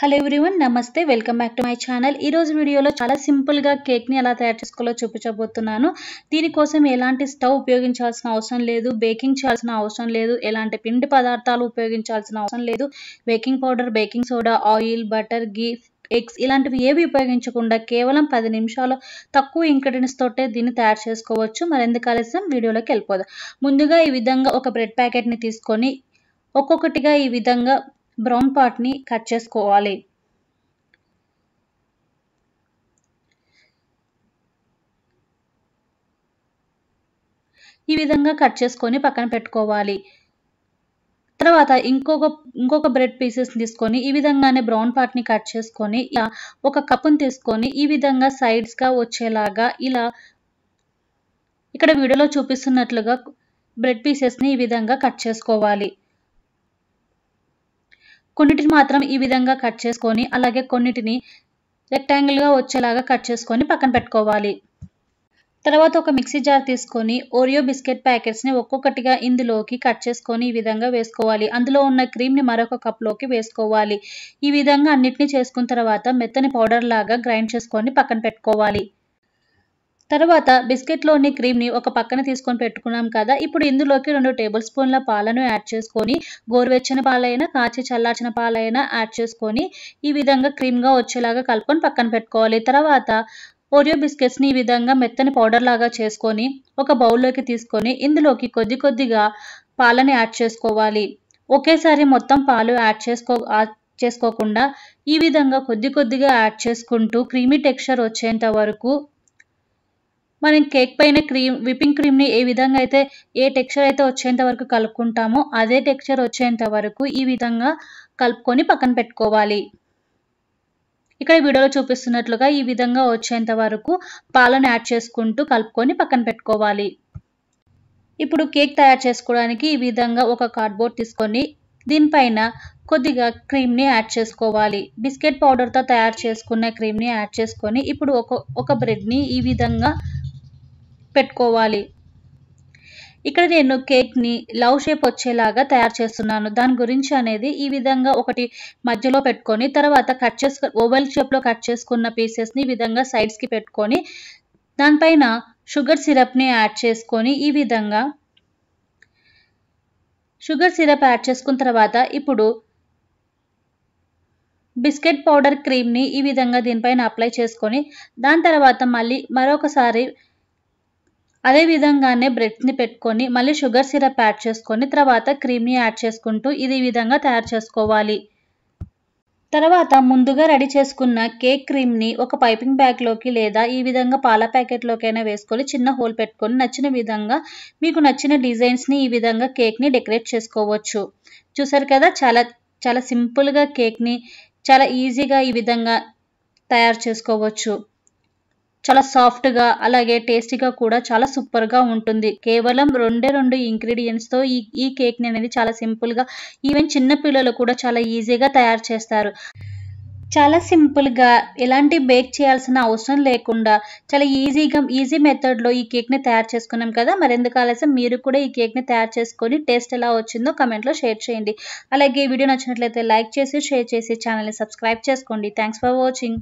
hello everyone నమస్తే welcome back to my channel ఈరోజు వీడియోలో చాలా సింపుల్గా కేక్ని ఎలా తయారు చేసుకోవాలో చూపించబోతున్నాను దీనికోసం ఎలాంటి స్టవ్ ఉపయోగించాల్సిన అవసరం లేదు బేకింగ్ చేయాల్సిన అవసరం లేదు ఎలాంటి పిండి పదార్థాలు ఉపయోగించాల్సిన అవసరం లేదు baking powder baking soda oil butter ghee eggs ఇలాంటివి ఏవి ఉపయోగించకుండా కేవలం పది నిమిషాలు తక్కువ ఇంగ్రీడియంట్స్ తోటే దీన్ని తయారు చేసుకోవచ్చు మరెందుకు ఆలస్యం వీడియోలోకి వెళ్ళిపోదాం ముందుగా ఈ విధంగా ఒక బ్రెడ్ ప్యాకెట్ని తీసుకొని ఒక్కొక్కటిగా ఈ విధంగా బ్రౌన్ పార్ట్ని కట్ చేసుకోవాలి ఈ విధంగా కట్ చేసుకొని పక్కన పెట్టుకోవాలి తర్వాత ఇంకొక ఇంకొక బ్రెడ్ పీసెస్ తీసుకొని ఈ విధంగానే బ్రౌన్ పార్ట్ని కట్ చేసుకొని ఇలా ఒక కప్పును తీసుకొని ఈ విధంగా సైడ్స్గా వచ్చేలాగా ఇలా ఇక్కడ వీడియోలో చూపిస్తున్నట్లుగా బ్రెడ్ పీసెస్ని ఈ విధంగా కట్ చేసుకోవాలి కొన్నిటిని మాత్రం ఈ విధంగా కట్ చేసుకొని అలాగే కొన్నిటిని రెక్టాంగిల్గా వచ్చేలాగా కట్ చేసుకొని పక్కన పెట్టుకోవాలి తర్వాత ఒక మిక్సీ జార్ తీసుకొని ఓరియో బిస్కెట్ ప్యాకెట్స్ని ఒక్కొక్కటిగా ఇందులోకి కట్ చేసుకొని ఈ విధంగా వేసుకోవాలి అందులో ఉన్న క్రీమ్ని మరొక కప్లోకి వేసుకోవాలి ఈ విధంగా అన్నిటినీ చేసుకున్న తర్వాత మెత్తని పౌడర్ లాగా గ్రైండ్ చేసుకొని పక్కన పెట్టుకోవాలి తర్వాత బిస్కెట్లోని క్రీమ్ని ఒక పక్కన తీసుకొని పెట్టుకున్నాం కదా ఇప్పుడు ఇందులోకి రెండు టేబుల్ స్పూన్ల పాలను యాడ్ చేసుకొని గోరువెచ్చని పాలైనా కాచి చల్లార్చిన పాలైనా యాడ్ చేసుకొని ఈ విధంగా క్రీమ్గా వచ్చేలాగా కలుపుకొని పక్కన పెట్టుకోవాలి తర్వాత ఓరియో బిస్కెట్స్ని ఈ విధంగా మెత్తని పౌడర్ లాగా చేసుకొని ఒక బౌల్లోకి తీసుకొని ఇందులోకి కొద్ది కొద్దిగా పాలని యాడ్ చేసుకోవాలి ఒకేసారి మొత్తం పాలు యాడ్ చేసుకో చేసుకోకుండా ఈ విధంగా కొద్ది కొద్దిగా యాడ్ చేసుకుంటూ క్రీమీ టెక్స్చర్ వచ్చేంత వరకు మనం కేక్ పైన క్రీమ్ విపింగ్ క్రీమ్ని ఏ విధంగా అయితే ఏ టెక్స్చర్ అయితే వచ్చేంత వరకు కలుపుకుంటామో అదే టెక్స్చర్ వచ్చేంత వరకు ఈ విధంగా కలుపుకొని పక్కన పెట్టుకోవాలి ఇక్కడ వీడియోలో చూపిస్తున్నట్లుగా ఈ విధంగా వచ్చేంత వరకు పాలను యాడ్ చేసుకుంటూ కలుపుకొని పక్కన పెట్టుకోవాలి ఇప్పుడు కేక్ తయారు చేసుకోవడానికి ఈ విధంగా ఒక కార్డ్బోర్డ్ తీసుకొని దీనిపైన కొద్దిగా క్రీమ్ని యాడ్ చేసుకోవాలి బిస్కెట్ పౌడర్తో తయారు చేసుకున్న క్రీమ్ని యాడ్ చేసుకొని ఇప్పుడు ఒక ఒక బ్రెడ్ని ఈ విధంగా పెట్టుకోవాలి ఇక్కడ నేను కేక్ని లవ్ షేప్ వచ్చేలాగా తయారు చేస్తున్నాను దాని గురించి అనేది ఈ విధంగా ఒకటి మధ్యలో పెట్టుకొని తర్వాత కట్ చేసుకు ఓవెల్ షేప్లో కట్ చేసుకున్న పీసెస్ని ఈ విధంగా సైడ్స్కి పెట్టుకొని దానిపైన షుగర్ సిరప్ని యాడ్ చేసుకొని ఈ విధంగా షుగర్ సిరప్ యాడ్ చేసుకున్న తర్వాత ఇప్పుడు బిస్కెట్ పౌడర్ క్రీమ్ని ఈ విధంగా దీనిపైన అప్లై చేసుకొని దాని తర్వాత మళ్ళీ మరొకసారి అదే విధంగానే బ్రెడ్ని పెట్టుకొని మళ్ళీ షుగర్ సిరప్ యాడ్ చేసుకొని తర్వాత క్రీమ్ని యాడ్ చేసుకుంటూ ఇది ఈ విధంగా తయారు చేసుకోవాలి తర్వాత ముందుగా రెడీ చేసుకున్న కేక్ క్రీమ్ని ఒక పైపింగ్ బ్యాగ్లోకి లేదా ఈ విధంగా పాల ప్యాకెట్లోకైనా వేసుకొని చిన్న హోల్ పెట్టుకొని నచ్చిన విధంగా మీకు నచ్చిన డిజైన్స్ని ఈ విధంగా కేక్ని డెకరేట్ చేసుకోవచ్చు చూసారు కదా చాలా చాలా సింపుల్గా కేక్ని చాలా ఈజీగా ఈ విధంగా తయారు చేసుకోవచ్చు చాలా సాఫ్ట్గా అలాగే టేస్టీగా కూడా చాలా సూపర్గా ఉంటుంది కేవలం రెండే రెండు తో ఈ ఈ కేక్ని అనేది చాలా సింపుల్గా ఈవెన్ చిన్న పిల్లలు కూడా చాలా ఈజీగా తయారు చేస్తారు చాలా సింపుల్గా ఎలాంటి బేక్ చేయాల్సిన అవసరం లేకుండా చాలా ఈజీగా ఈజీ మెథడ్లో ఈ కేక్ని తయారు చేసుకున్నాం కదా మరి ఎందుకు ఆలస్యం మీరు కూడా ఈ కేక్ని తయారు చేసుకొని టేస్ట్ ఎలా వచ్చిందో కమెంట్లో షేర్ చేయండి అలాగే ఈ వీడియో నచ్చినట్లయితే లైక్ చేసి షేర్ చేసి ఛానల్ని సబ్స్క్రైబ్ చేసుకోండి థ్యాంక్స్ ఫర్ వాచింగ్